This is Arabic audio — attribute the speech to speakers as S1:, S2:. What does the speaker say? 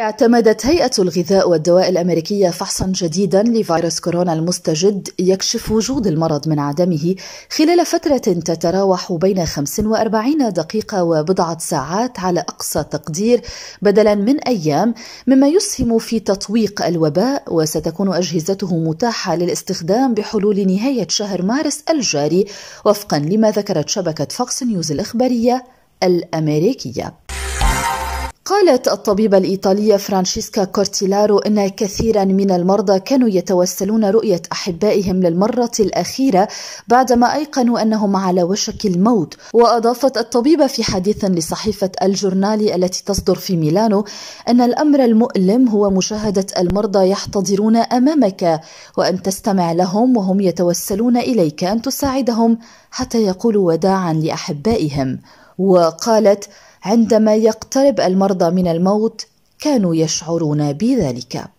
S1: اعتمدت هيئة الغذاء والدواء الأمريكية فحصا جديدا لفيروس كورونا المستجد يكشف وجود المرض من عدمه خلال فترة تتراوح بين 45 دقيقة وبضعة ساعات على أقصى تقدير بدلا من أيام مما يسهم في تطويق الوباء وستكون أجهزته متاحة للاستخدام بحلول نهاية شهر مارس الجاري وفقا لما ذكرت شبكة فوكس نيوز الإخبارية الأمريكية قالت الطبيبة الإيطالية فرانشيسكا كورتيلارو أن كثيرا من المرضى كانوا يتوسلون رؤية أحبائهم للمرة الأخيرة بعدما أيقنوا أنهم على وشك الموت وأضافت الطبيبة في حديث لصحيفة الجورنال التي تصدر في ميلانو أن الأمر المؤلم هو مشاهدة المرضى يحتضرون أمامك وأن تستمع لهم وهم يتوسلون إليك أن تساعدهم حتى يقولوا وداعا لأحبائهم وقالت عندما يقترب المرضى من الموت كانوا يشعرون بذلك